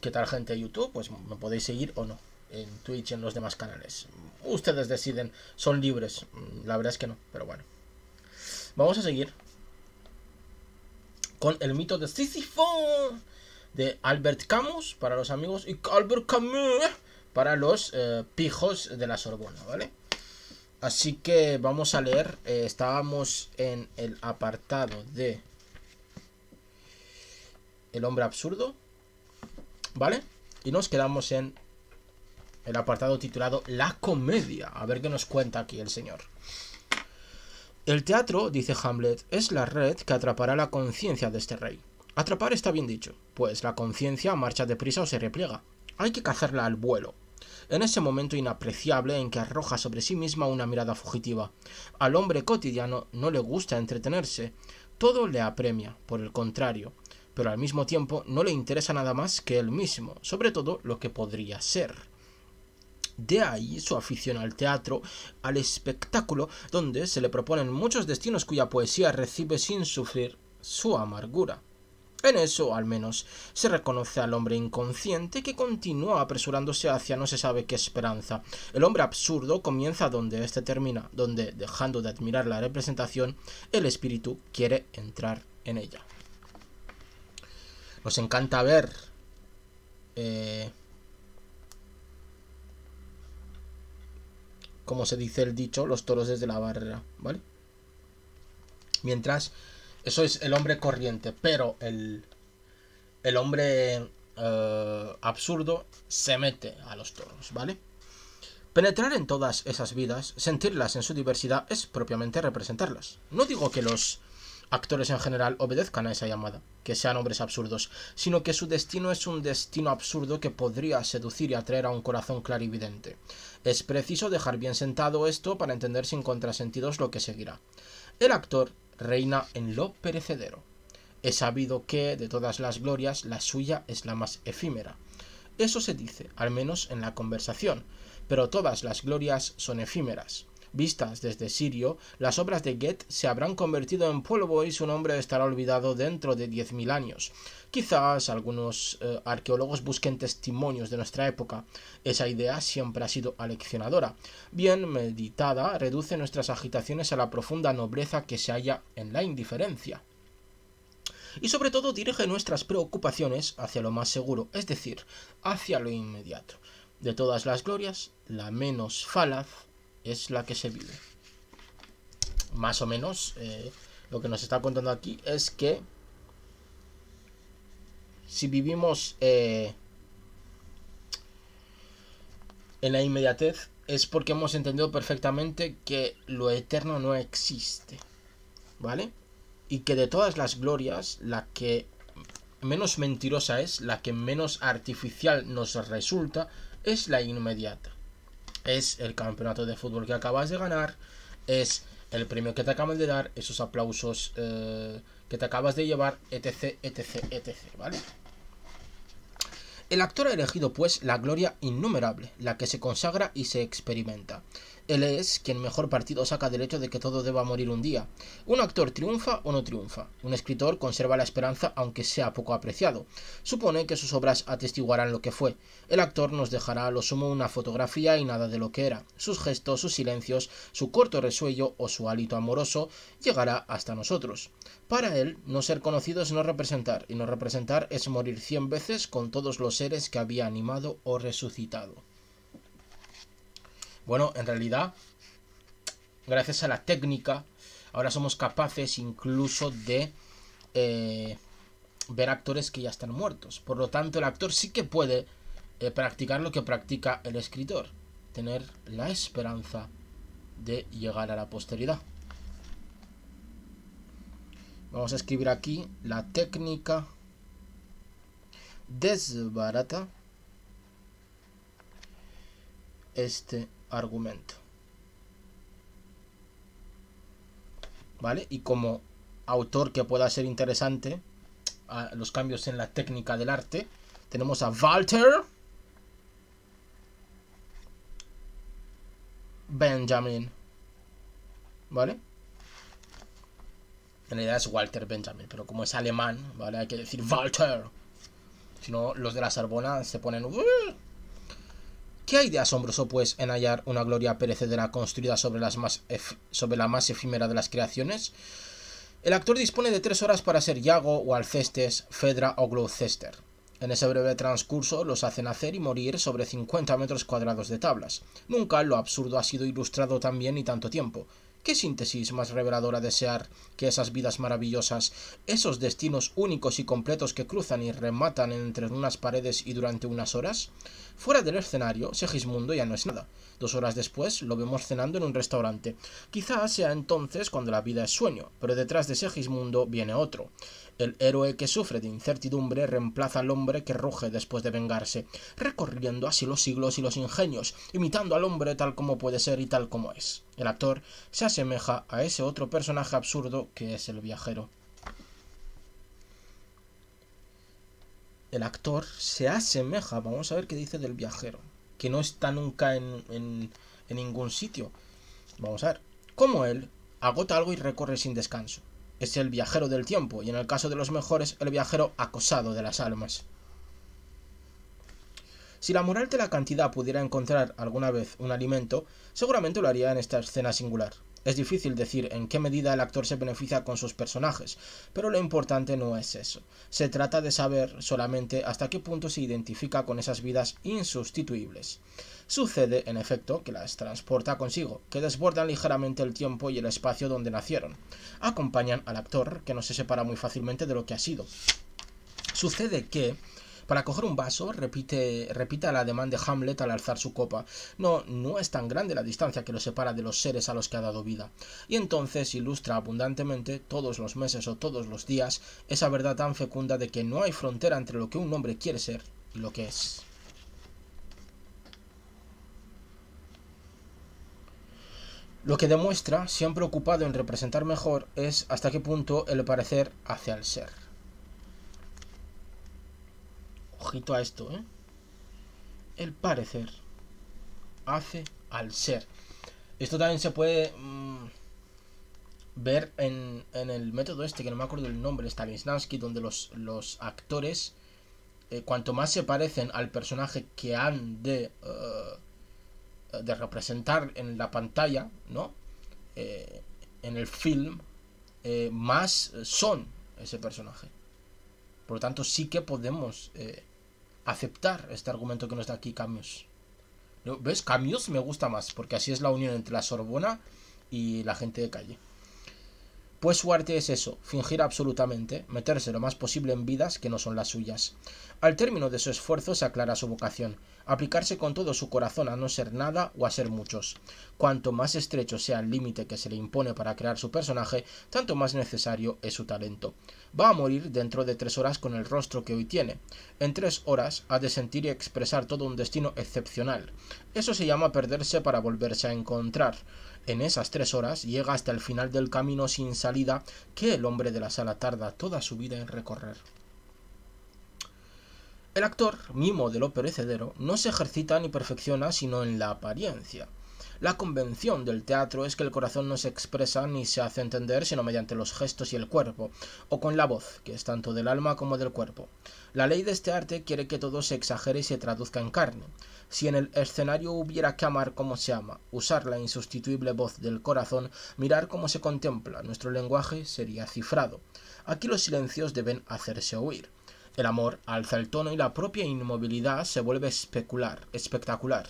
¿Qué tal gente de YouTube? Pues me podéis seguir o no en Twitch y en los demás canales. Ustedes deciden, son libres. Mm, la verdad es que no, pero bueno. Vamos a seguir con el mito de Sísifo de Albert Camus para los amigos y Albert Camus para los eh, pijos de la Sorbona, ¿vale? Así que vamos a leer. Eh, estábamos en el apartado de El hombre absurdo. ¿vale? Y nos quedamos en el apartado titulado La comedia. A ver qué nos cuenta aquí el señor. El teatro, dice Hamlet, es la red que atrapará la conciencia de este rey. Atrapar está bien dicho, pues la conciencia marcha deprisa o se repliega. Hay que cazarla al vuelo, en ese momento inapreciable en que arroja sobre sí misma una mirada fugitiva. Al hombre cotidiano no le gusta entretenerse, todo le apremia, por el contrario, pero al mismo tiempo no le interesa nada más que él mismo, sobre todo lo que podría ser. De ahí su afición al teatro, al espectáculo, donde se le proponen muchos destinos cuya poesía recibe sin sufrir su amargura. En eso, al menos, se reconoce al hombre inconsciente que continúa apresurándose hacia no se sabe qué esperanza. El hombre absurdo comienza donde éste termina, donde, dejando de admirar la representación, el espíritu quiere entrar en ella. Nos encanta ver... Eh, como se dice el dicho, los toros desde la barrera, ¿vale? Mientras, eso es el hombre corriente, pero el, el hombre eh, absurdo se mete a los toros, ¿vale? Penetrar en todas esas vidas, sentirlas en su diversidad, es propiamente representarlas. No digo que los actores en general obedezcan a esa llamada, que sean hombres absurdos, sino que su destino es un destino absurdo que podría seducir y atraer a un corazón clarividente. Es preciso dejar bien sentado esto para entender sin contrasentidos lo que seguirá. El actor reina en lo perecedero. He sabido que, de todas las glorias, la suya es la más efímera. Eso se dice, al menos en la conversación, pero todas las glorias son efímeras. Vistas desde Sirio, las obras de Goethe se habrán convertido en polvo y su nombre estará olvidado dentro de 10.000 años. Quizás algunos eh, arqueólogos busquen testimonios de nuestra época. Esa idea siempre ha sido aleccionadora. Bien meditada, reduce nuestras agitaciones a la profunda nobleza que se halla en la indiferencia y sobre todo dirige nuestras preocupaciones hacia lo más seguro, es decir, hacia lo inmediato. De todas las glorias, la menos falaz es la que se vive. Más o menos, eh, lo que nos está contando aquí es que si vivimos eh, en la inmediatez, es porque hemos entendido perfectamente que lo eterno no existe. ¿Vale? Y que de todas las glorias, la que menos mentirosa es, la que menos artificial nos resulta, es la inmediata es el campeonato de fútbol que acabas de ganar, es el premio que te acaban de dar, esos aplausos eh, que te acabas de llevar, etc, etc, etc, ¿vale? El actor ha elegido pues la gloria innumerable, la que se consagra y se experimenta. Él es quien mejor partido saca del hecho de que todo deba morir un día. Un actor triunfa o no triunfa. Un escritor conserva la esperanza aunque sea poco apreciado. Supone que sus obras atestiguarán lo que fue. El actor nos dejará a lo sumo una fotografía y nada de lo que era. Sus gestos, sus silencios, su corto resuello o su hálito amoroso llegará hasta nosotros. Para él, no ser conocido es no representar, y no representar es morir cien veces con todos los seres que había animado o resucitado. Bueno, en realidad, gracias a la técnica, ahora somos capaces incluso de eh, ver actores que ya están muertos. Por lo tanto, el actor sí que puede eh, practicar lo que practica el escritor, tener la esperanza de llegar a la posteridad. Vamos a escribir aquí la técnica desbarata este argumento. ¿Vale? Y como autor que pueda ser interesante, a los cambios en la técnica del arte, tenemos a Walter Benjamin. ¿Vale? En realidad es Walter Benjamin, pero como es alemán, ¿vale? Hay que decir Walter. Si no, los de la Sarbona se ponen... ¿Qué hay de asombroso, pues, en hallar una gloria perecedera construida sobre, la más efímera de las creaciones? El actor dispone de tres horas para ser Yago o Alcestes, Fedra o Gloucester. En ese breve transcurso los hacen nacer y morir sobre 50 metros cuadrados de tablas. Nunca lo absurdo ha sido ilustrado tan bien ni tanto tiempo. ¿Qué síntesis más reveladora desear que esas vidas maravillosas, esos destinos únicos y completos que cruzan y rematan entre unas paredes y durante unas horas? Fuera del escenario, Segismundo ya no es nada. Dos horas después lo vemos cenando en un restaurante. Quizás sea entonces cuando la vida es sueño, pero detrás de Segismundo viene otro. El héroe que sufre de incertidumbre reemplaza al hombre que ruge después de vengarse, recorriendo así los siglos y los ingenios, imitando al hombre tal como puede ser y tal como es. El actor se asemeja a ese otro personaje absurdo que es el viajero. El actor se asemeja, vamos a ver qué dice del viajero, que no está nunca en, en ningún sitio. Vamos a ver. Como él, agota algo y recorre sin descanso es el viajero del tiempo y en el caso de los mejores el viajero acosado de las almas. Si la moral de la cantidad pudiera encontrar alguna vez un alimento, seguramente lo haría en esta escena singular. Es difícil decir en qué medida el actor se beneficia con sus personajes, pero lo importante no es eso. Se trata de saber solamente hasta qué punto se identifica con esas vidas insustituibles. Sucede, en efecto, que las transporta consigo, que desbordan ligeramente el tiempo y el espacio donde nacieron. Acompañan al actor, que no se separa muy fácilmente de lo que ha sido. Sucede que, para coger un vaso, repite, repita la demanda de Hamlet al alzar su copa. No, no es tan grande la distancia que lo separa de los seres a los que ha dado vida. Y entonces ilustra abundantemente, todos los meses o todos los días, esa verdad tan fecunda de que no hay frontera entre lo que un hombre quiere ser y lo que es. Lo que demuestra, siempre ocupado en representar mejor, es hasta qué punto el parecer hace al ser. Ojito a esto, ¿eh? El parecer hace al ser. Esto también se puede mm, ver en, en, el método este, que no me acuerdo el nombre, Stanislavski, donde los, actores, eh, cuanto más se parecen al personaje que han de, eh, de representar en la pantalla, ¿no? Eh, en el film, más son ese personaje. Por lo tanto, sí que podemos eh, aceptar este argumento que nos da aquí Camus. ¿Ves? Camus me gusta más, porque así es la unión entre la Sorbona y la gente de calle. Pues su arte es eso, fingir absolutamente, meterse lo más posible en vidas que no son las suyas. Al término de su esfuerzo se aclara su vocación, aplicarse con todo su corazón a no ser nada o a ser muchos. Cuanto más estrecho sea el límite que se le impone para crear su personaje, tanto más necesario es su talento. Va a morir dentro de tres horas con el rostro que hoy tiene. En tres horas ha de sentir y expresar todo un destino excepcional. Eso se llama perderse para volverse a encontrar. En esas tres horas llega hasta el final del camino sin salida que el hombre de la sala tarda toda su vida en recorrer. El actor, mimo del lo perecedero, no se ejercita ni perfecciona sino en la apariencia. La convención del teatro es que el corazón no se expresa ni se hace entender sino mediante los gestos y el cuerpo, o con la voz, que es tanto del alma como del cuerpo. La ley de este arte quiere que todo se exagere y se traduzca en carne. Si en el escenario hubiera que amar como se ama, usar la insustituible voz del corazón, mirar cómo se contempla, nuestro lenguaje sería cifrado. Aquí los silencios deben hacerse oír. El amor alza el tono y la propia inmovilidad se vuelve especular, espectacular.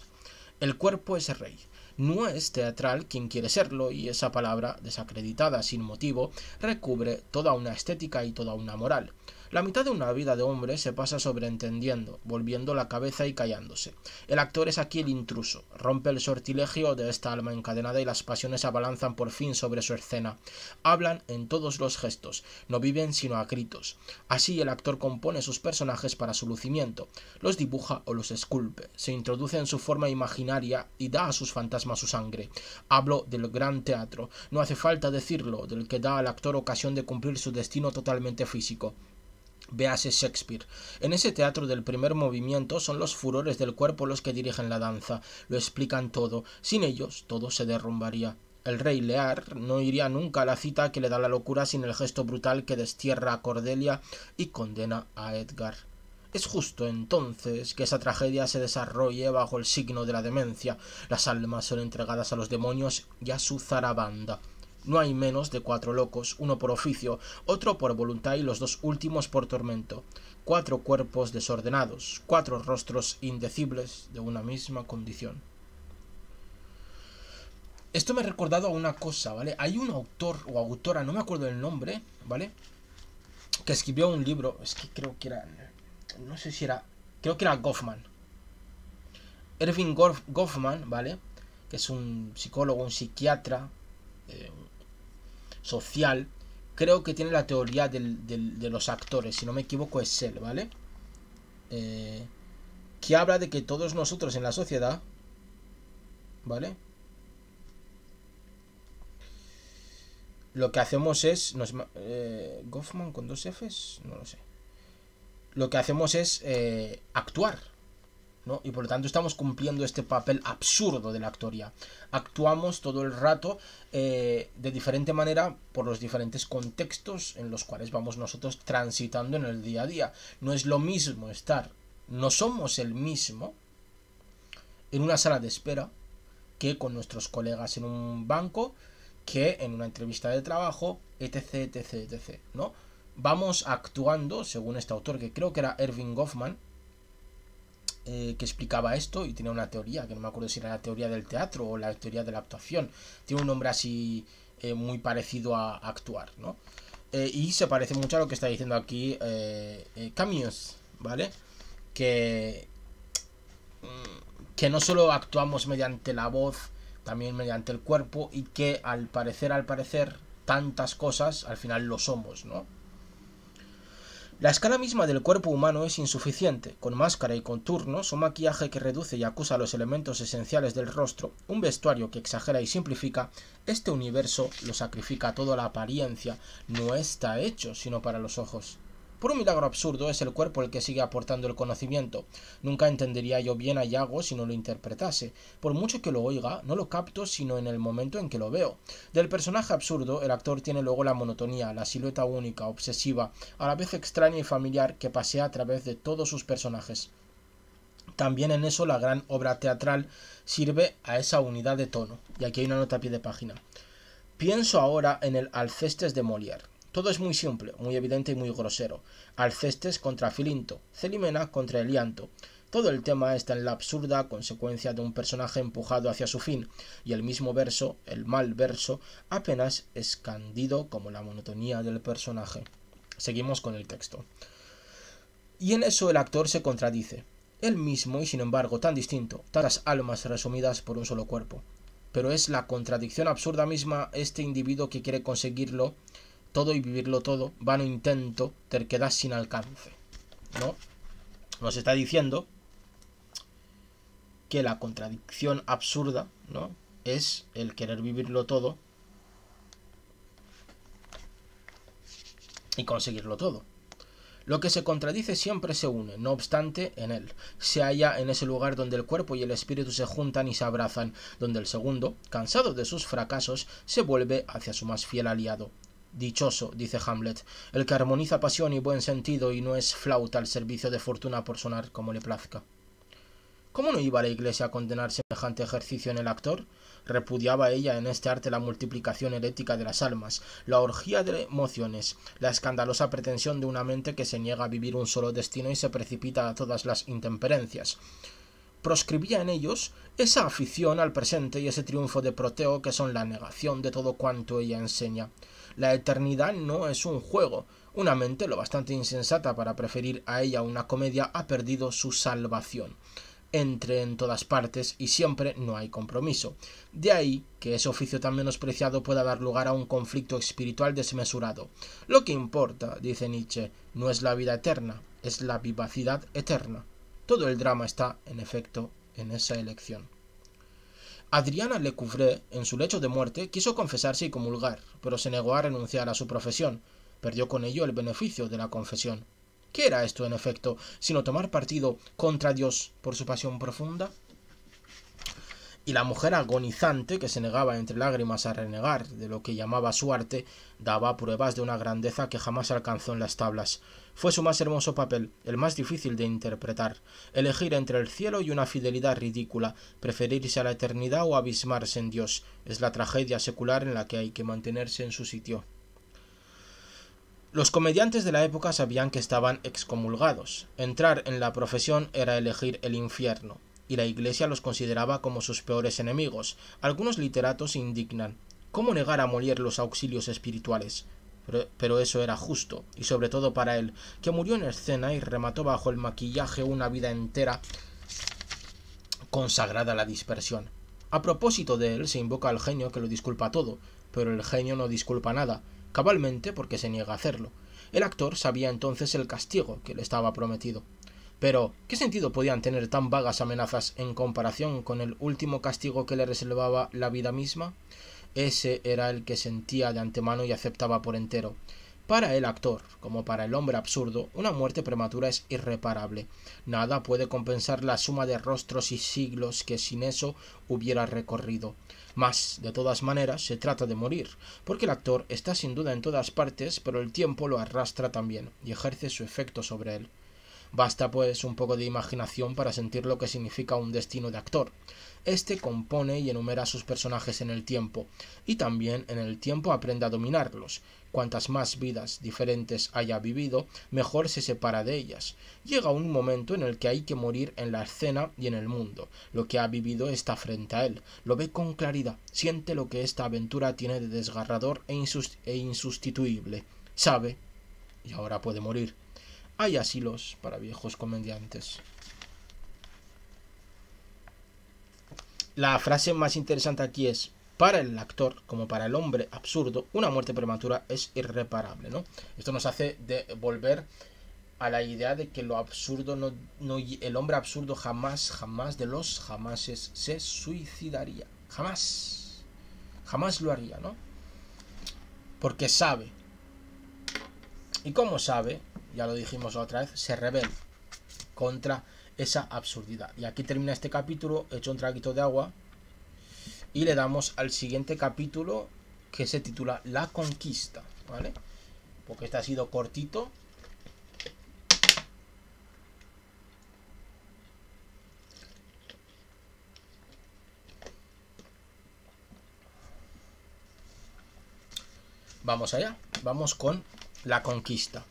El cuerpo es rey. No es teatral quien quiere serlo y esa palabra, desacreditada sin motivo, recubre toda una estética y toda una moral. La mitad de una vida de hombre se pasa sobreentendiendo, volviendo la cabeza y callándose. El actor es aquí el intruso, rompe el sortilegio de esta alma encadenada y las pasiones abalanzan por fin sobre su escena. Hablan en todos los gestos, no viven sino a gritos. Así el actor compone sus personajes para su lucimiento, los dibuja o los esculpe, se introduce en su forma imaginaria y da a sus fantasmas su sangre. Hablo del gran teatro, no hace falta decirlo, del que da al actor ocasión de cumplir su destino totalmente físico. Véase Shakespeare. En ese teatro del primer movimiento son los furores del cuerpo los que dirigen la danza, lo explican todo, sin ellos todo se derrumbaría. El rey Lear no iría nunca a la cita que le da la locura sin el gesto brutal que destierra a Cordelia y condena a Edgar. Es justo entonces que esa tragedia se desarrolle bajo el signo de la demencia. Las almas son entregadas a los demonios y a su zarabanda no hay menos de cuatro locos, uno por oficio, otro por voluntad y los dos últimos por tormento. Cuatro cuerpos desordenados, cuatro rostros indecibles de una misma condición. Esto me ha recordado a una cosa, ¿vale? Hay un autor o autora, no me acuerdo el nombre, ¿vale? Que escribió un libro, es que creo que era, no sé si era, creo que era Goffman. Erwin Goffman, ¿vale? Que es un psicólogo, un psiquiatra, eh, social, creo que tiene la teoría de los actores, si no me equivoco es él, ¿vale? Eh, que habla de que todos nosotros en la sociedad, ¿vale? Lo que hacemos es... Eh, ¿Goffman con dos Fs? No lo sé. Lo que hacemos es eh, actuar, y por lo tanto estamos cumpliendo este papel absurdo de la actoría. Actuamos todo el rato eh, de diferente manera por los diferentes contextos en los cuales vamos nosotros transitando en el día a día. No es lo mismo estar, no somos el mismo en una sala de espera que con nuestros colegas en un banco, que en una entrevista de trabajo, etc, etc, etc, ¿no? Vamos actuando, según este autor, que creo que era Erving Goffman, eh, que explicaba esto y tenía una teoría, que no me acuerdo si era la teoría del teatro o la teoría de la actuación. Tiene un nombre así eh, muy parecido a, actuar, ¿no? Eh, y se parece mucho a lo que está diciendo aquí Camus, ¿vale? Que, mm, que no solo actuamos mediante la voz, también mediante el cuerpo y que al parecer, al parecer, tantas cosas al final lo somos, ¿no? La escala misma del cuerpo humano es insuficiente, con máscara y contornos, un maquillaje que reduce y acusa los elementos esenciales del rostro, un vestuario que exagera y simplifica, este universo lo sacrifica a toda la apariencia, no está hecho sino para los ojos. Por un milagro absurdo es el cuerpo el que sigue aportando el conocimiento. Nunca entendería yo bien a Yago si no lo interpretase. Por mucho que lo oiga, no lo capto sino en el momento en que lo veo. Del personaje absurdo, el actor tiene luego la monotonía, la silueta única, obsesiva, a la vez extraña y familiar que pasea a través de todos sus personajes. También en eso la gran obra teatral sirve a esa unidad de tono. Y aquí hay una nota a pie de página. Pienso ahora en el Alcestes de Molière. Todo es muy simple, muy evidente y muy grosero. Alcestes contra Filinto, Celimena contra Elianto. Todo el tema está en la absurda consecuencia de un personaje empujado hacia su fin, y el mismo verso, el mal verso, apenas escandido como la monotonía del personaje. Seguimos con el texto. Y en eso el actor se contradice. Él mismo y sin embargo tan distinto, tantas almas resumidas por un solo cuerpo. Pero es la contradicción absurda misma este individuo que quiere conseguirlo todo y vivirlo todo, vano intento, terquedad sin alcance. ¿No? Nos está diciendo que la contradicción absurda, ¿no? Es el querer vivirlo todo y conseguirlo todo. Lo que se contradice siempre se une, no obstante, en él. Se halla en ese lugar donde el cuerpo y el espíritu se juntan y se abrazan, donde el segundo, cansado de sus fracasos, se vuelve hacia su más fiel aliado, Dichoso, dice Hamlet, el que armoniza pasión y buen sentido y no es flauta al servicio de fortuna por sonar como le plazca. ¿Cómo no iba la iglesia a condenar semejante ejercicio en el actor? Repudiaba ella en este arte la multiplicación herética de las almas, la orgía de emociones, la escandalosa pretensión de una mente que se niega a vivir un solo destino y se precipita a todas las intemperencias. Proscribía en ellos esa afición al presente y ese triunfo de Proteo que son la negación de todo cuanto ella enseña. La eternidad no es un juego. Una mente lo bastante insensata para preferir a ella una comedia ha perdido su salvación. Entre en todas partes y siempre no hay compromiso. De ahí que ese oficio tan menospreciado pueda dar lugar a un conflicto espiritual desmesurado. Lo que importa, dice Nietzsche, no es la vida eterna, es la vivacidad eterna. Todo el drama está, en efecto, en esa elección. Adriana Lecouvre, en su lecho de muerte, quiso confesarse y comulgar, pero se negó a renunciar a su profesión. Perdió con ello el beneficio de la confesión. ¿Qué era esto, en efecto, sino tomar partido contra Dios por su pasión profunda? y la mujer agonizante, que se negaba entre lágrimas a renegar de lo que llamaba su arte, daba pruebas de una grandeza que jamás alcanzó en las tablas. Fue su más hermoso papel, el más difícil de interpretar, elegir entre el cielo y una fidelidad ridícula, preferirse a la eternidad o abismarse en Dios, es la tragedia secular en la que hay que mantenerse en su sitio. Los comediantes de la época sabían que estaban excomulgados. Entrar en la profesión era elegir el infierno, y la Iglesia los consideraba como sus peores enemigos. Algunos literatos indignan. ¿Cómo negar a moler los auxilios espirituales? Pero, pero, eso era justo, y sobre todo para él, que murió en escena y remató bajo el maquillaje una vida entera consagrada a la dispersión. A propósito de él, se invoca al genio que lo disculpa todo, pero el genio no disculpa nada, cabalmente porque se niega a hacerlo. El actor sabía entonces el castigo que le estaba prometido. Pero, ¿qué sentido podían tener tan vagas amenazas en comparación con el último castigo que le reservaba la vida misma? Ese era el que sentía de antemano y aceptaba por entero. Para el actor, como para el hombre absurdo, una muerte prematura es irreparable. Nada puede compensar la suma de rostros y siglos que sin eso hubiera recorrido. Mas, de todas maneras, se trata de morir, porque el actor está sin duda en todas partes, pero el tiempo lo arrastra también, y ejerce su efecto sobre él. Basta pues un poco de imaginación para sentir lo que significa un destino de actor. Este compone y enumera sus personajes en el tiempo, y también en el tiempo aprende a dominarlos. Cuantas más vidas diferentes haya vivido, mejor se separa de ellas. Llega un momento en el que hay que morir en la escena y en el mundo. Lo que ha vivido está frente a él, lo ve con claridad, siente lo que esta aventura tiene de desgarrador e, e insustituible. Sabe, y ahora puede morir hay asilos para viejos comediantes. La frase más interesante aquí es, para el actor como para el hombre absurdo, una muerte prematura es irreparable, ¿no? Esto nos hace volver a la idea de que lo absurdo no, el hombre absurdo jamás, jamás de los jamases se suicidaría, jamás, jamás lo haría, ¿no? Porque sabe. ¿Y cómo sabe? ya lo dijimos otra vez, se rebela contra esa absurdidad. Y aquí termina este capítulo, hecho un traguito de agua y le damos al siguiente capítulo que se titula La Conquista, ¿vale? Porque este ha sido cortito. Vamos allá, vamos con la conquista.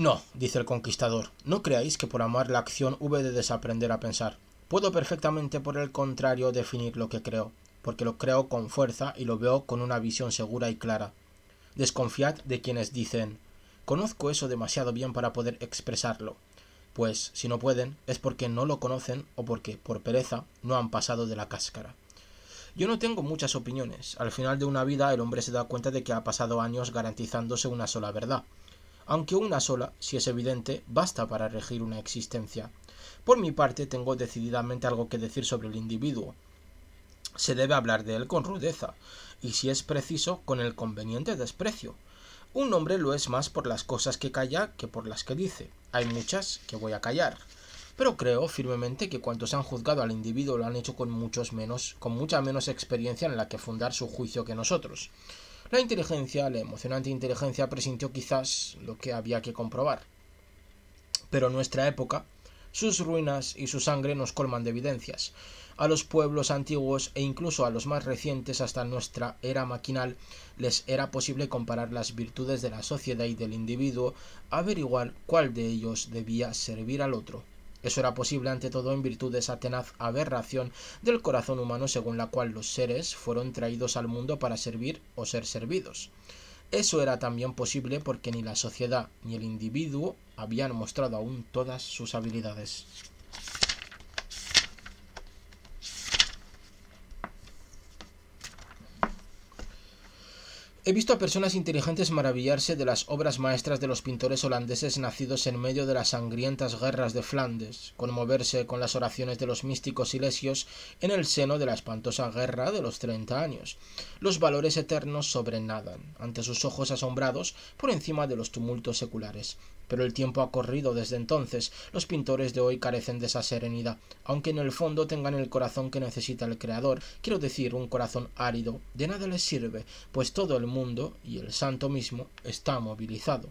No, dice el conquistador, no creáis que por amar la acción hube de desaprender a pensar. Puedo perfectamente, por el contrario, definir lo que creo, porque lo creo con fuerza y lo veo con una visión segura y clara. Desconfiad de quienes dicen conozco eso demasiado bien para poder expresarlo, pues si no pueden es porque no lo conocen o porque, por pereza, no han pasado de la cáscara. Yo no tengo muchas opiniones. Al final de una vida el hombre se da cuenta de que ha pasado años garantizándose una sola verdad aunque una sola, si es evidente, basta para regir una existencia. Por mi parte, tengo decididamente algo que decir sobre el individuo. Se debe hablar de él con rudeza, y si es preciso, con el conveniente desprecio. Un hombre lo es más por las cosas que calla que por las que dice. Hay muchas que voy a callar. Pero creo firmemente que cuantos han juzgado al individuo lo han hecho con muchos menos, con mucha menos experiencia en la que fundar su juicio que nosotros. La inteligencia, la emocionante inteligencia, presintió quizás lo que había que comprobar. Pero en nuestra época, sus ruinas y su sangre nos colman de evidencias. A los pueblos antiguos e incluso a los más recientes hasta nuestra era maquinal les era posible comparar las virtudes de la sociedad y del individuo, averiguar cuál de ellos debía servir al otro. Eso era posible ante todo en virtud de esa tenaz aberración del corazón humano según la cual los seres fueron traídos al mundo para servir o ser servidos. Eso era también posible porque ni la sociedad ni el individuo habían mostrado aún todas sus habilidades. He visto a personas inteligentes maravillarse de las obras maestras de los pintores holandeses nacidos en medio de las sangrientas guerras de Flandes, conmoverse con las oraciones de los místicos silesios en el seno de la espantosa guerra de los treinta años. Los valores eternos sobrenadan ante sus ojos asombrados por encima de los tumultos seculares. Pero el tiempo ha corrido desde entonces. Los pintores de hoy carecen de esa serenidad, aunque en el fondo tengan el corazón que necesita el creador, quiero decir un corazón árido, de nada les sirve, pues todo el mundo, y el santo mismo, está movilizado.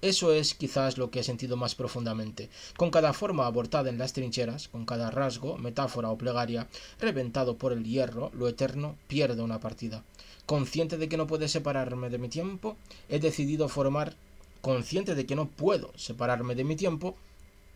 Eso es quizás lo que he sentido más profundamente. Con cada forma abortada en las trincheras, con cada rasgo, metáfora o plegaria, reventado por el hierro, lo eterno, pierde una partida. Consciente de que no puede separarme de mi tiempo, he decidido formar consciente de que no puedo separarme de mi tiempo,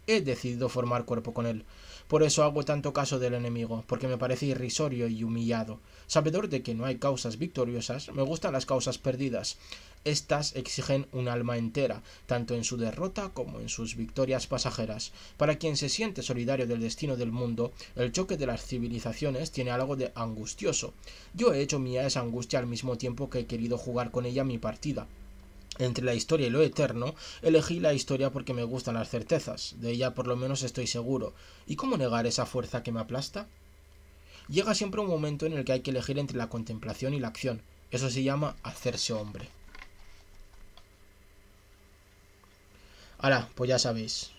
he decidido formar cuerpo con él. Por eso hago tanto caso del enemigo, porque me parece irrisorio y humillado. Sabedor de que no hay causas victoriosas, me gustan las causas perdidas. Estas exigen un alma entera, tanto en su derrota como en sus victorias pasajeras. Para quien se siente solidario del destino del mundo, el choque de las civilizaciones tiene algo de angustioso. Yo he hecho mía esa angustia al mismo tiempo que he querido jugar con ella mi partida entre la historia y lo eterno, elegí la historia porque me gustan las certezas, de ella por lo menos estoy seguro. ¿Y cómo negar esa fuerza que me aplasta? Llega siempre un momento en el que hay que elegir entre la contemplación y la acción. Eso se llama hacerse hombre. Ahora, pues ya sabéis,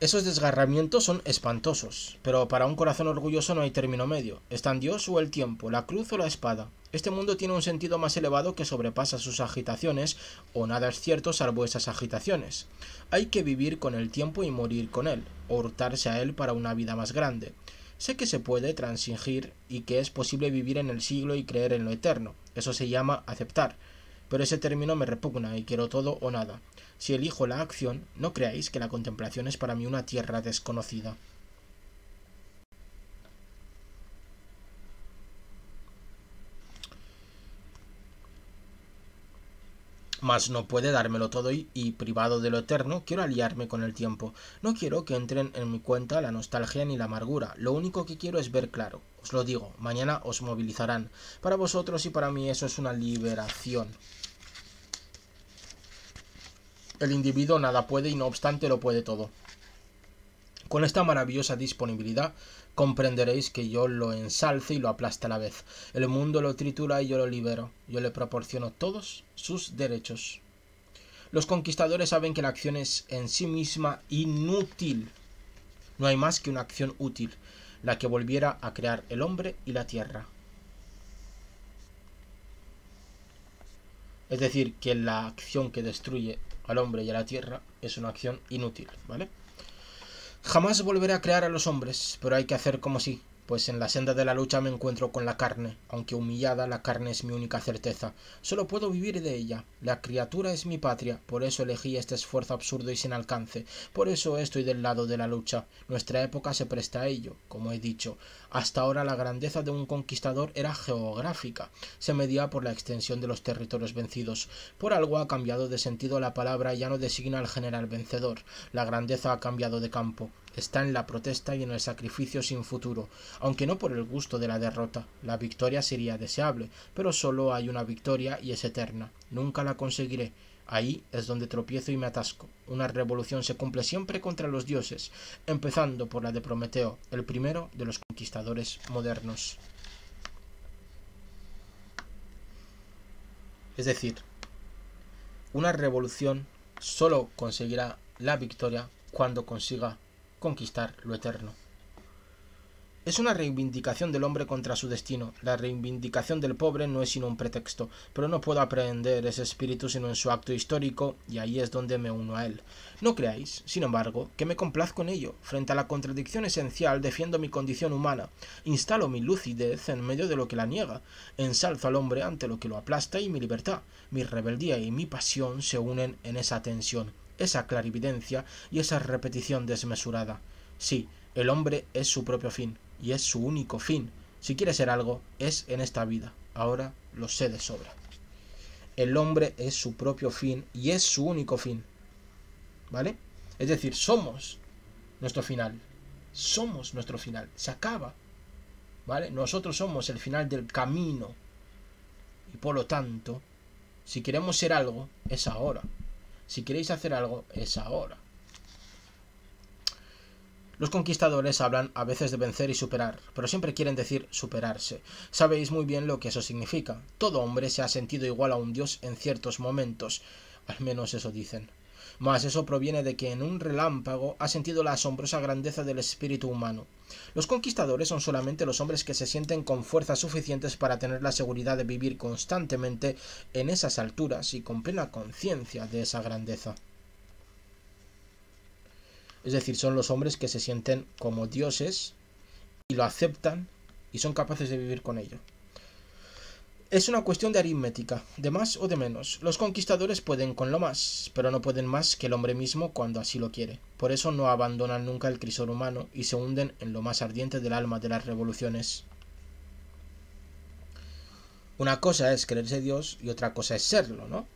Esos desgarramientos son espantosos, pero para un corazón orgulloso no hay término medio. en Dios o el tiempo, la cruz o la espada. Este mundo tiene un sentido más elevado que sobrepasa sus agitaciones, o nada es cierto salvo esas agitaciones. Hay que vivir con el tiempo y morir con él, o hurtarse a él para una vida más grande. Sé que se puede transigir y que es posible vivir en el siglo y creer en lo eterno. Eso se llama aceptar. Pero ese término me repugna y quiero todo o nada. Si elijo la acción, no creáis que la contemplación es para mí una tierra desconocida. Mas no puede dármelo todo y, y, privado de lo eterno, quiero aliarme con el tiempo. No quiero que entren en mi cuenta la nostalgia ni la amargura. Lo único que quiero es ver claro. Os lo digo, mañana os movilizarán. Para vosotros y para mí eso es una liberación el individuo nada puede y no obstante lo puede todo. Con esta maravillosa disponibilidad comprenderéis que yo lo ensalce y lo aplasta a la vez. El mundo lo tritura y yo lo libero. Yo le proporciono todos sus derechos. Los conquistadores saben que la acción es en sí misma inútil. No hay más que una acción útil, la que volviera a crear el hombre y la tierra. Es decir, que la acción que destruye al hombre y a la tierra es una acción inútil, ¿vale? Jamás volveré a crear a los hombres, pero hay que hacer como si pues en la senda de la lucha me encuentro con la carne, aunque humillada la carne es mi única certeza. Solo puedo vivir de ella. La criatura es mi patria, por eso elegí este esfuerzo absurdo y sin alcance. Por eso estoy del lado de la lucha. Nuestra época se presta a ello, como he dicho. Hasta ahora la grandeza de un conquistador era geográfica. Se medía por la extensión de los territorios vencidos. Por algo ha cambiado de sentido la palabra ya no designa al general vencedor. La grandeza ha cambiado de campo está en la protesta y en el sacrificio sin futuro, aunque no por el gusto de la derrota. La victoria sería deseable, pero solo hay una victoria y es eterna. Nunca la conseguiré. Ahí es donde tropiezo y me atasco. Una revolución se cumple siempre contra los dioses, empezando por la de Prometeo, el primero de los conquistadores modernos. Es decir, una revolución solo conseguirá la victoria cuando consiga conquistar lo eterno. Es una reivindicación del hombre contra su destino. La reivindicación del pobre no es sino un pretexto, pero no puedo aprehender ese espíritu sino en su acto histórico, y ahí es donde me uno a él. No creáis, sin embargo, que me complazco en ello. Frente a la contradicción esencial defiendo mi condición humana, instalo mi lucidez en medio de lo que la niega, ensalzo al hombre ante lo que lo aplasta y mi libertad, mi rebeldía y mi pasión se unen en esa tensión esa clarividencia y esa repetición desmesurada. Sí, el hombre es su propio fin, y es su único fin. Si quiere ser algo, es en esta vida. Ahora lo sé de sobra. El hombre es su propio fin y es su único fin. ¿Vale? Es decir, somos nuestro final. Somos nuestro final. Se acaba. ¿Vale? Nosotros somos el final del camino. Y por lo tanto, si queremos ser algo, es ahora. Si queréis hacer algo, es ahora. Los conquistadores hablan a veces de vencer y superar, pero siempre quieren decir superarse. Sabéis muy bien lo que eso significa. Todo hombre se ha sentido igual a un dios en ciertos momentos, al menos eso dicen mas eso proviene de que en un relámpago ha sentido la asombrosa grandeza del espíritu humano. Los conquistadores son solamente los hombres que se sienten con fuerzas suficientes para tener la seguridad de vivir constantemente en esas alturas y con plena conciencia de esa grandeza. Es decir, son los hombres que se sienten como dioses y lo aceptan y son capaces de vivir con ello. Es una cuestión de aritmética, de más o de menos. Los conquistadores pueden con lo más, pero no pueden más que el hombre mismo cuando así lo quiere. Por eso no abandonan nunca el crisol humano y se hunden en lo más ardiente del alma de las revoluciones. Una cosa es creerse Dios y otra cosa es serlo, ¿no?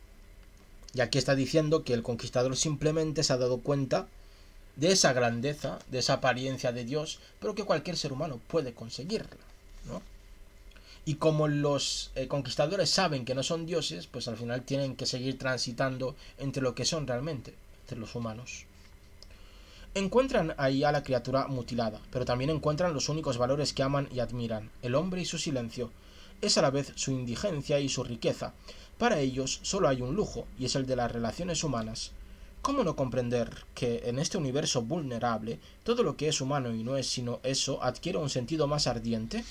Y aquí está diciendo que el conquistador simplemente se ha dado cuenta de esa grandeza, de esa apariencia de Dios, pero que cualquier ser humano puede conseguirla, ¿no? Y como los eh, conquistadores saben que no son dioses, pues al final tienen que seguir transitando entre lo que son realmente, entre los humanos. Encuentran ahí a la criatura mutilada, pero también encuentran los únicos valores que aman y admiran, el hombre y su silencio. Es a la vez su indigencia y su riqueza. Para ellos solo hay un lujo, y es el de las relaciones humanas. ¿Cómo no comprender que en este universo vulnerable todo lo que es humano y no es sino eso adquiere un sentido más ardiente?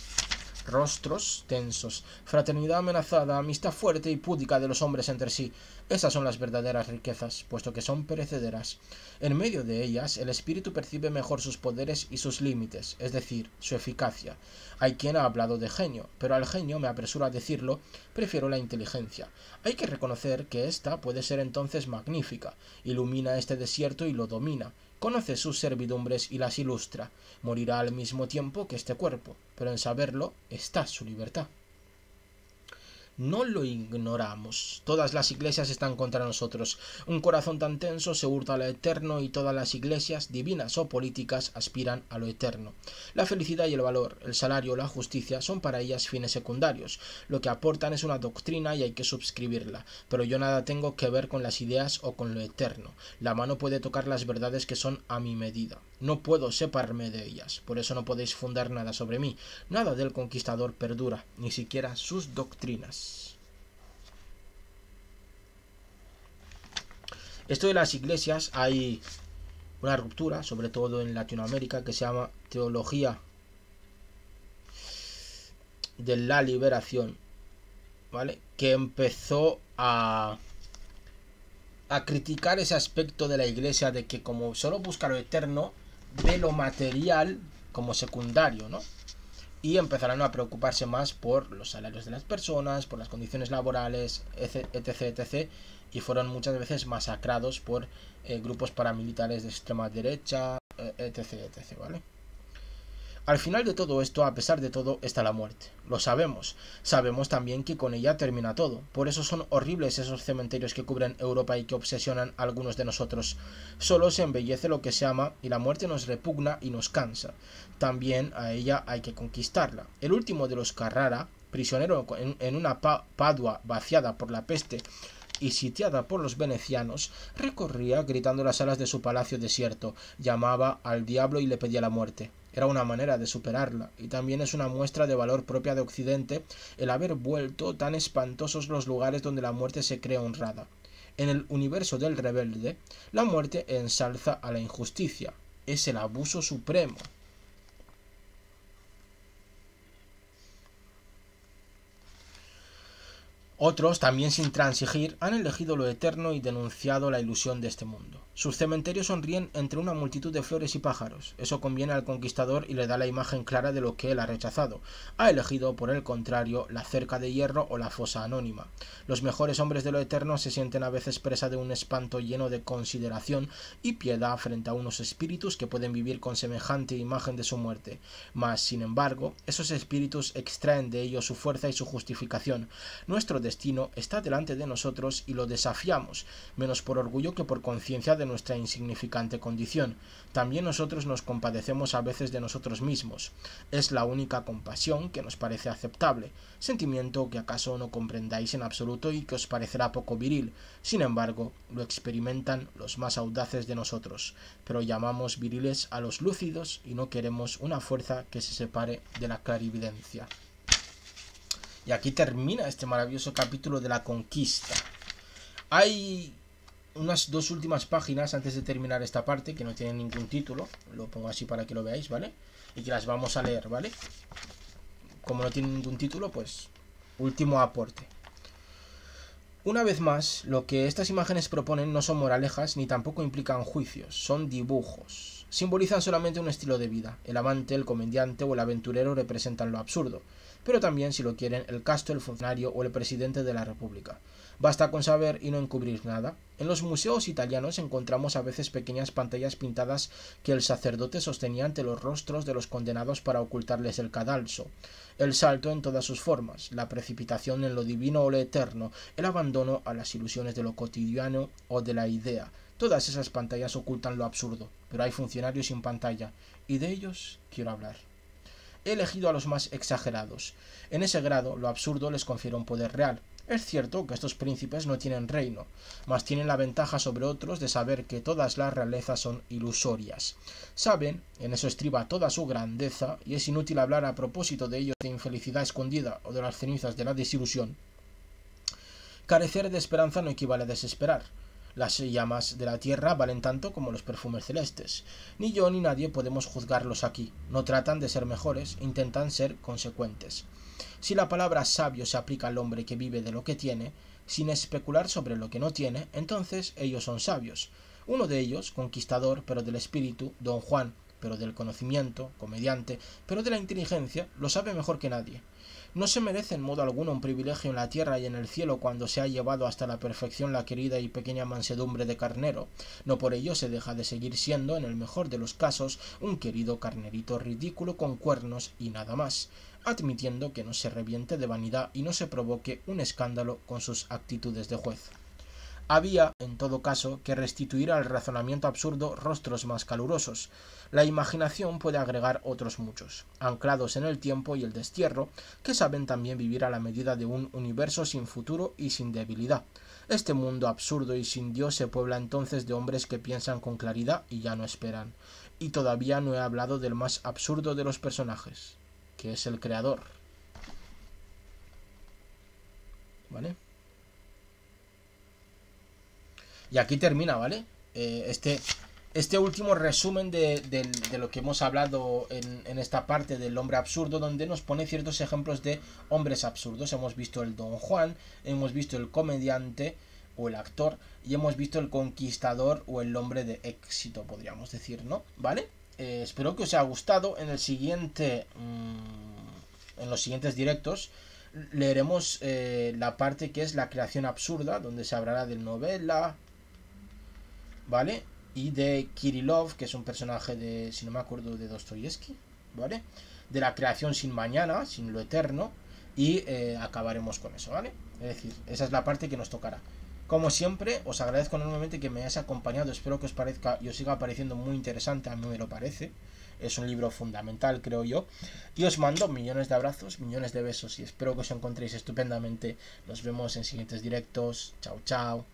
Rostros tensos, fraternidad amenazada, amistad fuerte y púdica de los hombres entre sí. Esas son las verdaderas riquezas, puesto que son perecederas. En medio de ellas, el espíritu percibe mejor sus poderes y sus límites, es decir, su eficacia. Hay quien ha hablado de genio, pero al genio, me apresuro a decirlo, prefiero la inteligencia. Hay que reconocer que ésta puede ser entonces magnífica, ilumina este desierto y lo domina, conoce sus servidumbres y las ilustra. Morirá al mismo tiempo que este cuerpo, pero en saberlo está su libertad no lo ignoramos. Todas las iglesias están contra nosotros. Un corazón tan tenso se hurta a lo eterno y todas las iglesias, divinas o políticas, aspiran a lo eterno. La felicidad y el valor, el salario o la justicia son para ellas fines secundarios. Lo que aportan es una doctrina y hay que suscribirla, pero yo nada tengo que ver con las ideas o con lo eterno. La mano puede tocar las verdades que son a mi medida. No puedo separarme de ellas, por eso no podéis fundar nada sobre mí. Nada del conquistador perdura, ni siquiera sus doctrinas. Esto de las iglesias, hay una ruptura, sobre todo en Latinoamérica, que se llama teología de la liberación, ¿vale? Que empezó a, a criticar ese aspecto de la iglesia de que como solo busca lo eterno, ve lo material como secundario, ¿no? Y empezaron a preocuparse más por los salarios de las personas, por las condiciones laborales, etc, etc, etc, y fueron muchas veces masacrados por eh, grupos paramilitares de extrema derecha, eh, etc, etc, ¿vale? Al final de todo esto, a pesar de todo, está la muerte. Lo sabemos. Sabemos también que con ella termina todo. Por eso son horribles esos cementerios que cubren Europa y que obsesionan a algunos de nosotros. Solo se embellece lo que se ama y la muerte nos repugna y nos cansa. También a ella hay que conquistarla. El último de los Carrara, prisionero en una padua vaciada por la peste, y sitiada por los venecianos, recorría gritando las alas de su palacio desierto, llamaba al diablo y le pedía la muerte. Era una manera de superarla, y también es una muestra de valor propia de Occidente el haber vuelto tan espantosos los lugares donde la muerte se cree honrada. En el universo del rebelde, la muerte ensalza a la injusticia, es el abuso supremo. Otros, también sin transigir, han elegido lo eterno y denunciado la ilusión de este mundo. Sus cementerios sonríen entre una multitud de flores y pájaros. Eso conviene al conquistador y le da la imagen clara de lo que él ha rechazado. Ha elegido, por el contrario, la cerca de hierro o la fosa anónima. Los mejores hombres de lo eterno se sienten a veces presa de un espanto lleno de consideración y piedad frente a unos espíritus que pueden vivir con semejante imagen de su muerte. Mas, sin embargo, esos espíritus extraen de ellos su fuerza y su justificación. Nuestro destino está delante de nosotros y lo desafiamos, menos por orgullo que por conciencia de nuestra insignificante condición. También nosotros nos compadecemos a veces de nosotros mismos. Es la única compasión que nos parece aceptable, sentimiento que acaso no comprendáis en absoluto y que os parecerá poco viril. Sin embargo, lo experimentan los más audaces de nosotros, pero llamamos viriles a los lúcidos y no queremos una fuerza que se separe de la clarividencia. Y aquí termina este maravilloso capítulo de la conquista. Hay unas dos últimas páginas antes de terminar esta parte, que no tienen ningún título, lo pongo así para que lo veáis, ¿vale? Y que las vamos a leer, ¿vale? Como no tiene ningún título, pues último aporte. Una vez más, lo que estas imágenes proponen no son moralejas ni tampoco implican juicios, son dibujos simbolizan solamente un estilo de vida. El amante, el comediante o el aventurero representan lo absurdo, pero también, si lo quieren, el casto, el funcionario o el presidente de la República. Basta con saber y no encubrir nada. En los museos italianos encontramos a veces pequeñas pantallas pintadas que el sacerdote sostenía ante los rostros de los condenados para ocultarles el cadalso, el salto en todas sus formas, la precipitación en lo divino o lo eterno, el abandono a las ilusiones de lo cotidiano o de la idea, Todas esas pantallas ocultan lo absurdo, pero hay funcionarios sin pantalla, y de ellos quiero hablar. He elegido a los más exagerados. En ese grado, lo absurdo les confiere un poder real. Es cierto que estos príncipes no tienen reino, mas tienen la ventaja sobre otros de saber que todas las realezas son ilusorias. Saben, en eso estriba toda su grandeza, y es inútil hablar a propósito de ellos de infelicidad escondida o de las cenizas de la desilusión. Carecer de esperanza no equivale a desesperar. Las llamas de la tierra valen tanto como los perfumes celestes. Ni yo ni nadie podemos juzgarlos aquí. No tratan de ser mejores, intentan ser consecuentes. Si la palabra sabio se aplica al hombre que vive de lo que tiene, sin especular sobre lo que no tiene, entonces ellos son sabios. Uno de ellos, conquistador, pero del espíritu, don Juan, pero del conocimiento, comediante, pero de la inteligencia, lo sabe mejor que nadie. No se merece en modo alguno un privilegio en la tierra y en el cielo cuando se ha llevado hasta la perfección la querida y pequeña mansedumbre de carnero. No por ello se deja de seguir siendo, en el mejor de los casos, un querido carnerito ridículo con cuernos y nada más admitiendo que no se reviente de vanidad y no se provoque un escándalo con sus actitudes de juez. Había, en todo caso, que restituir al razonamiento absurdo rostros más calurosos. La imaginación puede agregar otros muchos, anclados en el tiempo y el destierro, que saben también vivir a la medida de un universo sin futuro y sin debilidad. Este mundo absurdo y sin Dios se puebla entonces de hombres que piensan con claridad y ya no esperan. Y todavía no he hablado del más absurdo de los personajes, que es el creador. ¿Vale? Y aquí termina, ¿vale? Eh, este, este último resumen de, lo que hemos hablado en, esta parte del hombre absurdo, donde nos pone ciertos ejemplos de hombres absurdos. Hemos visto el Don Juan, hemos visto el comediante o el actor, y hemos visto el conquistador o el hombre de éxito, podríamos decir, ¿no? ¿Vale? Eh, espero que os haya gustado. En el siguiente. Mm, en los siguientes directos leeremos eh, la parte que es la creación absurda, donde se hablará del novela, ¿vale? Y de Kirillov, que es un personaje de, si no me acuerdo, de Dostoyevsky, ¿vale? De la creación sin mañana, sin lo eterno, y eh, acabaremos con eso, ¿vale? Es decir, esa es la parte que nos tocará. Como siempre, os agradezco enormemente que me hayáis acompañado. Espero que os parezca y os siga pareciendo muy interesante. A mí me lo parece. Es un libro fundamental, creo yo. Y os mando millones de abrazos, millones de besos y espero que os encontréis estupendamente. Nos vemos en siguientes directos. Chao, chao.